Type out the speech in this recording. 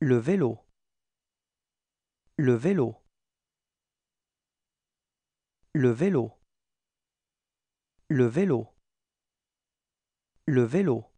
Le vélo. Le vélo. Le vélo. Le vélo. Le vélo.